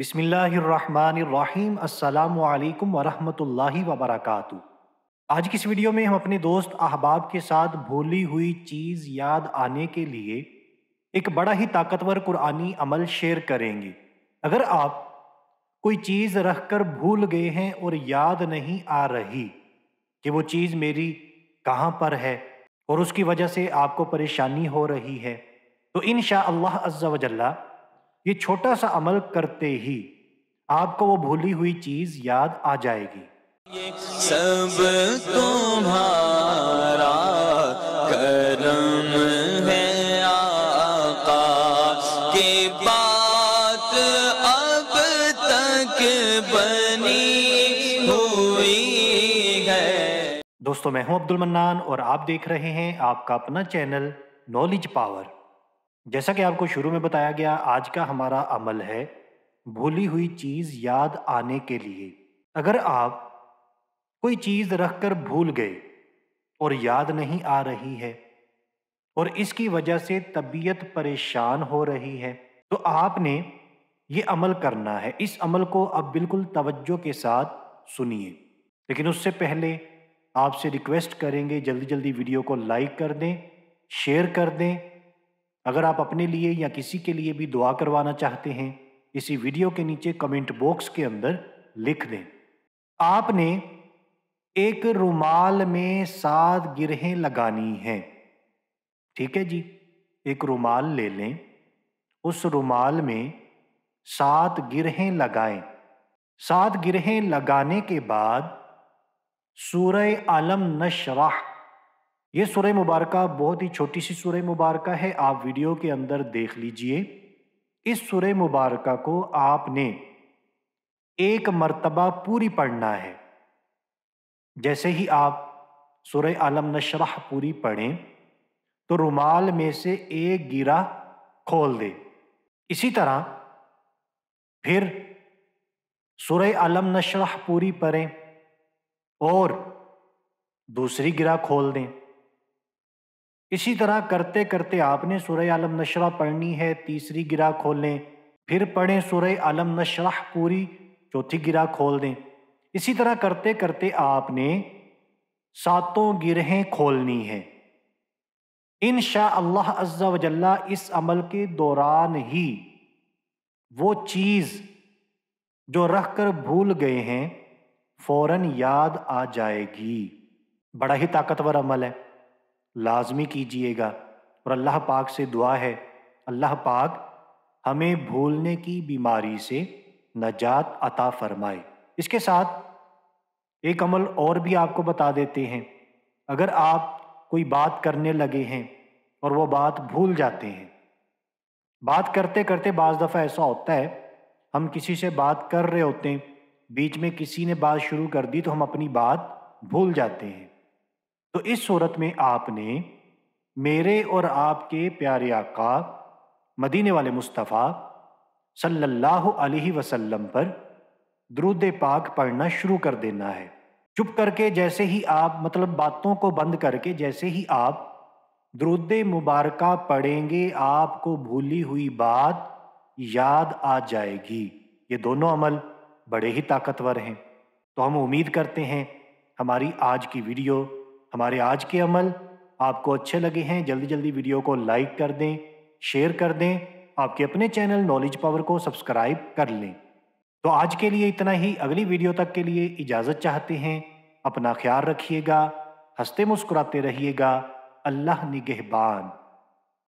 बिसमीम् अल्लाम वरहमतुल्लाहि वबरकातु आज की इस वीडियो में हम अपने दोस्त अहबाब के साथ भूली हुई चीज़ याद आने के लिए एक बड़ा ही ताकतवर कुरानी अमल शेयर करेंगे अगर आप कोई चीज़ रख कर भूल गए हैं और याद नहीं आ रही कि वो चीज़ मेरी कहाँ पर है और उसकी वजह से आपको परेशानी हो रही है तो इन शाह अल्लाह ये छोटा सा अमल करते ही आपको वो भूली हुई चीज याद आ जाएगी सब तुम्हारा करम है आका के बात अब तक बनी हुई है दोस्तों मैं हूं अब्दुल मन्नान और आप देख रहे हैं आपका अपना चैनल नॉलेज पावर जैसा कि आपको शुरू में बताया गया आज का हमारा अमल है भूली हुई चीज़ याद आने के लिए अगर आप कोई चीज़ रख कर भूल गए और याद नहीं आ रही है और इसकी वजह से तबीयत परेशान हो रही है तो आपने ये अमल करना है इस अमल को अब बिल्कुल तवज्जो के साथ सुनिए लेकिन उससे पहले आपसे रिक्वेस्ट करेंगे जल्दी जल्दी वीडियो को लाइक कर दें शेयर कर दें अगर आप अपने लिए या किसी के लिए भी दुआ करवाना चाहते हैं इसी वीडियो के नीचे कमेंट बॉक्स के अंदर लिख दें आपने एक रुमाल में सात गिरहें लगानी हैं ठीक है जी एक रुमाल ले लें उस रुमाल में सात गिरहें लगाएं सात गिरहें लगाने के बाद सूर्य आलम नशराह ये सुरह मुबारक बहुत ही छोटी सी सुरह मुबारक है आप वीडियो के अंदर देख लीजिए इस सुरह मुबारक को आपने एक मर्तबा पूरी पढ़ना है जैसे ही आप सुरह आलम नशरह पूरी पढ़ें तो रुमाल में से एक गिरा खोल दे इसी तरह फिर सुरह आलम नशरह पूरी पढ़ें और दूसरी गिरा खोल दें इसी तरह करते करते आपने सुरह आलम नशरा पढ़नी है तीसरी गिरा खोल लें फिर पढ़ें सुरह आलम नशरा पूरी चौथी गिरा खोल दें इसी तरह करते करते आपने सातों गिरहें खोलनी है इन अल्लाह अज्जा वजल्ला इस अमल के दौरान ही वो चीज़ जो रख कर भूल गए हैं फौरन याद आ जाएगी बड़ा ही ताकतवर अमल है लाजमी कीजिएगा और अल्लाह पाक से दुआ है अल्लाह पाक हमें भूलने की बीमारी से नजात अता फरमाए इसके साथ एक अमल और भी आपको बता देते हैं अगर आप कोई बात करने लगे हैं और वो बात भूल जाते हैं बात करते करते बाज़ दफ़ा ऐसा होता है हम किसी से बात कर रहे होते हैं बीच में किसी ने बात शुरू कर दी तो हम अपनी बात भूल जाते हैं तो इस सूरत में आपने मेरे और आपके प्यारे आका मदीने वाले मुस्तफ़ा सल्लल्लाहु अलैहि वसल्लम पर द्रुद पाक पढ़ना शुरू कर देना है चुप करके जैसे ही आप मतलब बातों को बंद करके जैसे ही आप द्रुद मुबारक पढ़ेंगे आपको भूली हुई बात याद आ जाएगी ये दोनों अमल बड़े ही ताकतवर हैं तो हम उम्मीद करते हैं हमारी आज की वीडियो हमारे आज के अमल आपको अच्छे लगे हैं जल्दी जल्दी वीडियो को लाइक कर दें शेयर कर दें आपके अपने चैनल नॉलेज पावर को सब्सक्राइब कर लें तो आज के लिए इतना ही अगली वीडियो तक के लिए इजाज़त चाहते हैं अपना ख्याल रखिएगा हंसते मुस्कुराते रहिएगा अल्लाह निगहबान